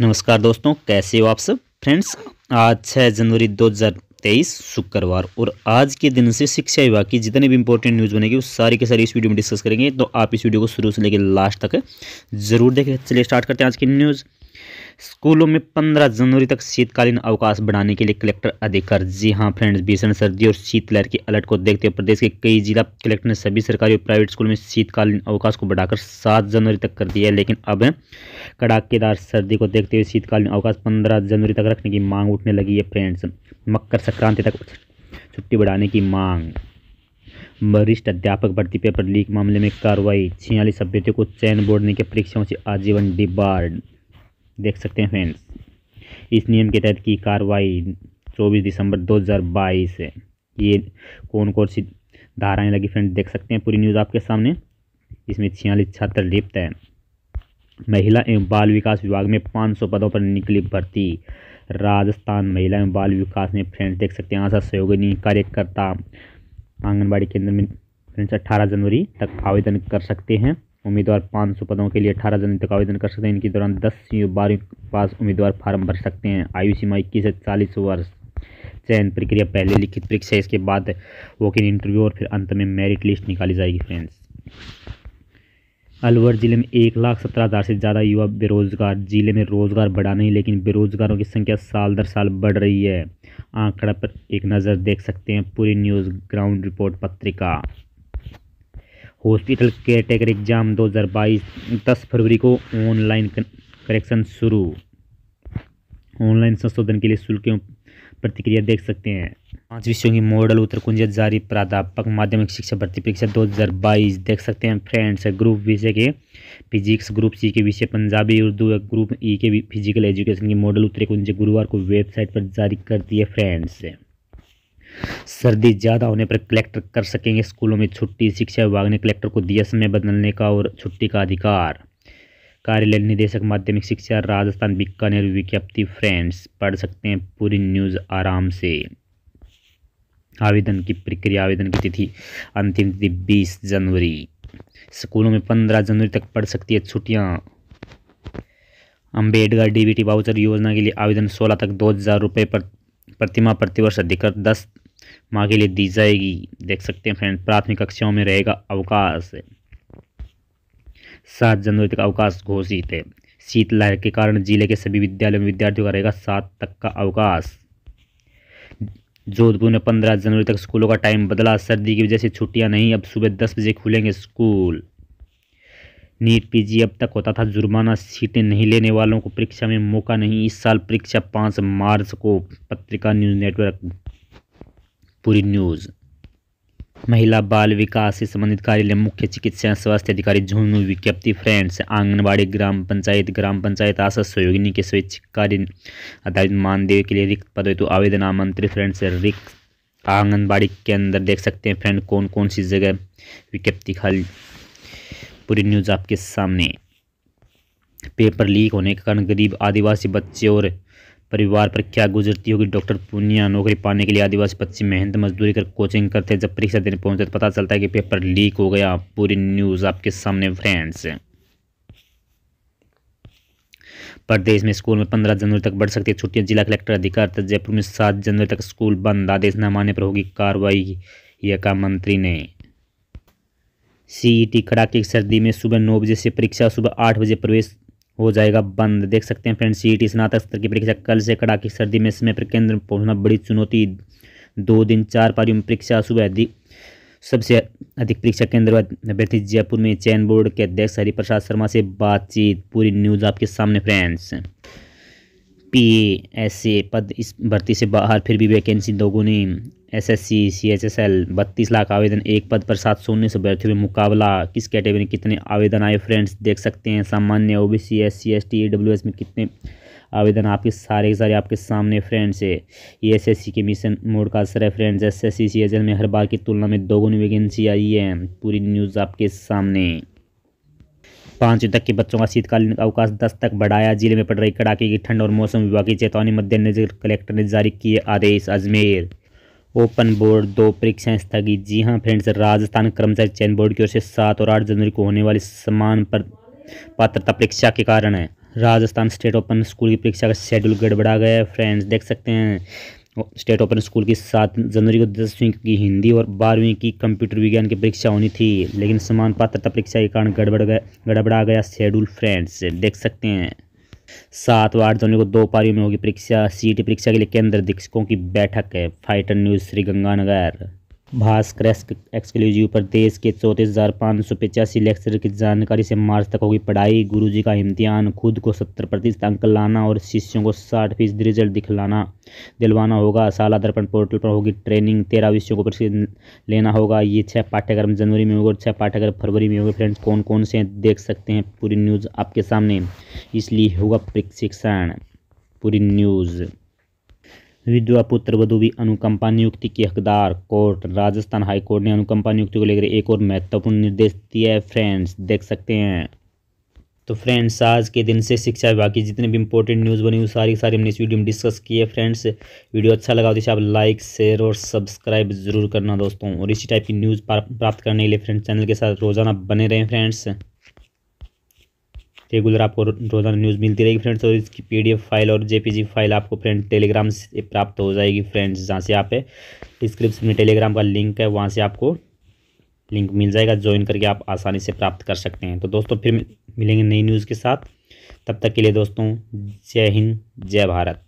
नमस्कार दोस्तों कैसे हो आप सब फ्रेंड्स आज छः जनवरी 2023 शुक्रवार और आज के दिन से शिक्षा विभाग की जितने भी इंपॉर्टेंट न्यूज़ बनेगी वो सारी के सारी इस वीडियो में डिस्कस करेंगे तो आप इस वीडियो को शुरू से लेकर लास्ट तक जरूर देखें चलिए स्टार्ट करते हैं आज की न्यूज़ स्कूलों में 15 जनवरी तक शीतकालीन अवकाश बढ़ाने के लिए कलेक्टर अधिकार जी हाँ फ्रेंड्स भीषण सर्दी और शीतलहर के अलर्ट को देखते हुए प्रदेश के कई जिला कलेक्टर ने सभी सरकारी और प्राइवेट स्कूल में शीतकालीन अवकाश को बढ़ाकर 7 जनवरी तक कर दिया है लेकिन अब कड़ाकेदार सर्दी को देखते हुए शीतकालीन अवकाश पंद्रह जनवरी तक रखने की मांग उठने लगी है फ्रेंड्स मकर संक्रांति तक छुट्टी बढ़ाने की मांग वरिष्ठ अध्यापक भर्ती पेपर लीक मामले में कार्रवाई छियालीस अभ्यर्थियों को चयन बोर्ड ने के परीक्षाओं से आजीवन डिबार्ड देख सकते हैं फ्रेंड्स इस नियम के तहत की कार्रवाई 24 दिसंबर 2022 है ये कौन कौन सी धाराएं लगी फ्रेंड देख सकते हैं पूरी न्यूज़ आपके सामने इसमें छियालीस छात्र लिप्त हैं महिला एवं बाल विकास विभाग में 500 पदों पर निकली भर्ती राजस्थान महिला एवं बाल विकास में फ्रेंड्स देख सकते हैं आशा सहयोगिनी कार्यकर्ता आंगनबाड़ी केंद्र में फ्रेंड्स अट्ठारह जनवरी तक आवेदन कर सकते हैं उम्मीदवार पाँच सौ पदों के लिए अठारह जनवरी तक आवेदन कर सकते हैं इनके दौरान दस और बारहवीं पास उम्मीदवार फार्म भर सकते हैं आयु सीमा इक्कीस से चालीस वर्ष चयन प्रक्रिया पहले लिखित परीक्षा इसके बाद वॉक इन इंटरव्यू और फिर अंत में मेरिट लिस्ट निकाली जाएगी फ्रेंड्स अलवर जिले में एक लाख सत्रह हज़ार से ज़्यादा युवा बेरोजगार जिले में रोजगार बढ़ा नहीं लेकिन बेरोजगारों की संख्या साल दर साल बढ़ रही है आंकड़ा पर एक नज़र देख सकते हैं पूरी news ground report Patrika hospital caretaker exam 2022 10 फरवरी को ऑनलाइन करेक्शन शुरू ऑनलाइन संशोधन के लिए शुल्क प्रतिक्रिया देख सकते हैं पाँच विषयों की मॉडल उत्तर कुंज जारी प्राध्यापक माध्यमिक शिक्षा भर्ती परीक्षा 2022 देख सकते हैं फ्रेंड्स ग्रुप विषय के फिजिक्स ग्रुप सी के विषय पंजाबी उर्दू ग्रुप ई के फिजिकल एजुकेशन की मॉडल उत्तर कुंज गुरुवार को वेबसाइट पर जारी कर दिए फ्रेंड्स सर्दी ज़्यादा होने पर कलेक्टर कर सकेंगे स्कूलों में छुट्टी शिक्षा विभाग ने कलेक्टर को दिया समय बदलने का और छुट्टी का अधिकार कार्यालय निदेशक माध्यमिक शिक्षा राजस्थान बीकानेर विज्ञप्ति फ्रेंड्स पढ़ सकते हैं पूरी न्यूज़ आराम से आवेदन की प्रक्रिया आवेदन की तिथि अंतिम तिथि बीस जनवरी स्कूलों में पंद्रह जनवरी तक पढ़ सकती है छुट्टियां अंबेडकर डीबीटी बाउचर योजना के लिए आवेदन सोलह तक दो हज़ार रुपये पर प्रतिमा प्रतिवर्ष अधिकतर दस माह के लिए दी जाएगी देख सकते हैं फ्रेंड प्राथमिक कक्षाओं में रहेगा अवकाश सात जनवरी तक अवकाश घोषित है शीतलहर के कारण जिले के सभी विद्यालयों में विद्यार्थियों का रहेगा सात तक का अवकाश जोधपुर में पंद्रह जनवरी तक स्कूलों का टाइम बदला सर्दी की वजह से छुट्टियां नहीं अब सुबह दस बजे खुलेंगे स्कूल नीट पीजी अब तक होता था जुर्माना सीटें नहीं लेने वालों को परीक्षा में मौका नहीं इस साल परीक्षा पाँच मार्च को पत्रिका न्यूज़ नेटवर्क पूरी न्यूज़ महिला बाल विकास से संबंधित कार्यालय मुख्य चिकित्सा स्वास्थ्य अधिकारी झुनू विज्ञप्ति फ्रेंड्स आंगनबाड़ी ग्राम पंचायत ग्राम पंचायत आशा सहयोगिनी के स्वैच्छिक कार्य आधारित मानदेय के लिए रिक्त पद हेतु आवेदन आमंत्रित फ्रेंड्स रिक्त आंगनबाड़ी के अंदर देख सकते हैं फ्रेंड कौन कौन सी जगह विज्ञप्ति खाली पूरी न्यूज़ आपके सामने पेपर लीक होने के कारण गरीब आदिवासी बच्चे और परिवार पर क्या गुजरती होगी डॉक्टर पूनिया नौकरी पाने के लिए आदिवासी बच्चे मेहनत मजदूरी कर कोचिंग करते जब परीक्षा देने पहुंचते तो पता चलता है कि पेपर लीक हो गया पूरी न्यूज़ आपके सामने फ्रेंड्स प्रदेश में स्कूल में पंद्रह जनवरी तक बढ़ सकती है छुट्टियां जिला कलेक्टर अधिकार जयपुर में सात जनवरी तक स्कूल बंद आदेश न माने पर होगी कार्रवाई यह का मंत्री ने सीईटी कड़ाके e की सर्दी में सुबह नौ बजे से परीक्षा सुबह आठ बजे प्रवेश हो जाएगा बंद देख सकते हैं फ्रेंड्स सीईटी e स्नातक स्तर की परीक्षा कल से कड़ाके की सर्दी में समय पर केंद्र पहुंचना बड़ी चुनौती दो दिन चार पारियों में परीक्षा सुबह अधिक सबसे अधिक परीक्षा केंद्र अभ्यर्थी जयपुर में चयन बोर्ड के अध्यक्ष हरिप्रसाद शर्मा से बातचीत पूरी न्यूज़ आपके सामने फ्रेंड्स पी एस पद इस भर्ती से बाहर फिर भी वैकेंसी दोगुनी S S C C H S L बत्तीस लाख आवेदन एक पद पर सात सौ उन्नीस अभ्यर्थियों में मुकाबला किस कैटेगरी में कितने आवेदन आए फ्रेंड्स देख सकते हैं सामान्य O B C S C S T A W S में कितने आवेदन आपके सारे सारे आपके सामने फ्रेंड्स है ये एस एस सी के मिशन मोड का असर है friends S S C C H L में हर बार की तुलना में दोगुनी वैकेंसी आई है पूरी न्यूज़ आपके सामने पाँच तक के बच्चों का शीतकालीन अवकाश दस तक बढ़ाया जिले में पड़ रही कड़ाके की ठंड और मौसम विभाग की चेतावनी मद्देनजर कलेक्टर ने जारी किए आदेश अजमेर ओपन बोर्ड दो परीक्षाएं स्थगित जी हां फ्रेंड्स राजस्थान कर्मचारी चयन बोर्ड की ओर से सात और आठ जनवरी को होने वाली समान पर पात्रता परीक्षा के कारण है राजस्थान स्टेट ओपन स्कूल की परीक्षा का शेड्यूल गड़बड़ा गया है फ्रेंड्स देख सकते हैं स्टेट ओपन स्कूल की सात जनवरी को दसवीं की हिंदी और बारहवीं की कंप्यूटर विज्ञान की परीक्षा होनी थी लेकिन समान पात्रता परीक्षा के कारण गड़बड़ गया गड़बड़ा गया शेड्यूल फ्रेंड्स देख सकते हैं सात व आठ जनवरी को दो पारियों में होगी परीक्षा सीटी परीक्षा के लिए केंद्र अधीक्षकों की बैठक है fighter news Sriganganagar Bhaskar exclusive पर देश के चौंतीस हज़ार पाँच सौ पचासी लेक्चर की जानकारी से मार्च तक होगी पढ़ाई गुरुजी का इम्तिहान खुद को सत्तर प्रतिशत अंक लाना और शिष्यों को साठ फीसद रिजल्ट दिखलाना दिलवाना होगा शाला दर्पण पोर्टल पर होगी ट्रेनिंग तेरह विषयों को प्रशिक्षण लेना होगा ये छः पाठ्यक्रम जनवरी में होगा और छः पाठ्यक्रम फरवरी में होगा फ्रेंड्स कौन कौन से देख सकते हैं पूरी न्यूज़ आपके सामने इसलिए होगा प्रशिक्षण पूरी न्यूज़ विधवा पुत्र वधु भी अनुकंपा नियुक्ति की हकदार कोर्ट राजस्थान हाईकोर्ट ने अनुकंपा नियुक्ति को लेकर एक और महत्वपूर्ण निर्देश दिया है फ्रेंड्स देख सकते हैं तो फ्रेंड्स आज के दिन से शिक्षा विभाग की जितने भी इंपॉर्टेंट न्यूज़ बनी हुई सारी सारी हमने इस वीडियो में डिस्कस की है फ्रेंड्स वीडियो अच्छा लगा तो इसे आप लाइक शेयर और सब्सक्राइब जरूर करना दोस्तों और इसी टाइप की न्यूज़ प्राप्त करने के लिए फ्रेंड्स चैनल के साथ रोजाना बने रहें फ्रेंड्स रेगुलर आपको रोजाना न्यूज़ मिलती रहेगी फ्रेंड्स और इसकी पीडीएफ फाइल और जेपीजी फाइल आपको फ्रेंड टेलीग्राम से प्राप्त हो जाएगी फ्रेंड्स जहाँ से आप डिस्क्रिप्शन में टेलीग्राम का लिंक है वहाँ से आपको लिंक मिल जाएगा ज्वाइन करके आप आसानी से प्राप्त कर सकते हैं तो दोस्तों फिर मिलेंगे नई न्यूज़ के साथ तब तक के लिए दोस्तों जय हिंद जय भारत